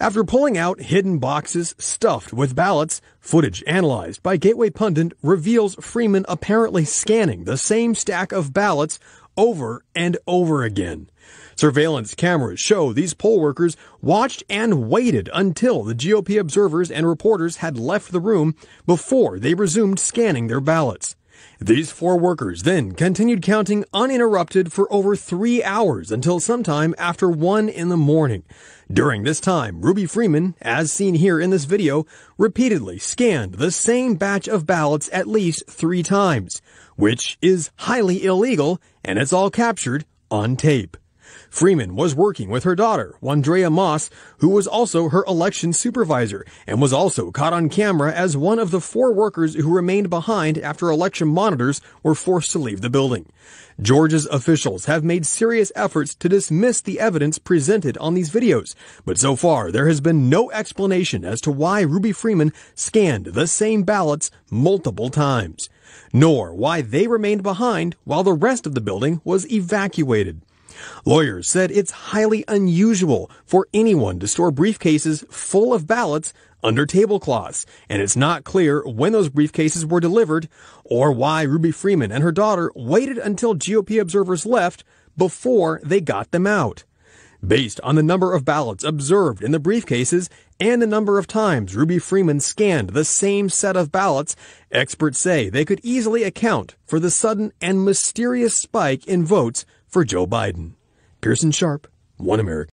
after pulling out hidden boxes stuffed with ballots. Footage analyzed by Gateway Pundit reveals Freeman apparently scanning the same stack of ballots over and over again. Surveillance cameras show these poll workers watched and waited until the GOP observers and reporters had left the room before they resumed scanning their ballots. These four workers then continued counting uninterrupted for over three hours until sometime after one in the morning. During this time, Ruby Freeman, as seen here in this video, repeatedly scanned the same batch of ballots at least three times, which is highly illegal and it's all captured on tape. Freeman was working with her daughter, Wondrea Moss, who was also her election supervisor and was also caught on camera as one of the four workers who remained behind after election monitors were forced to leave the building. Georgia's officials have made serious efforts to dismiss the evidence presented on these videos, but so far there has been no explanation as to why Ruby Freeman scanned the same ballots multiple times, nor why they remained behind while the rest of the building was evacuated. Lawyers said it's highly unusual for anyone to store briefcases full of ballots under tablecloths, and it's not clear when those briefcases were delivered or why Ruby Freeman and her daughter waited until GOP observers left before they got them out. Based on the number of ballots observed in the briefcases and the number of times Ruby Freeman scanned the same set of ballots, experts say they could easily account for the sudden and mysterious spike in votes for Joe Biden, Pearson Sharp, One America.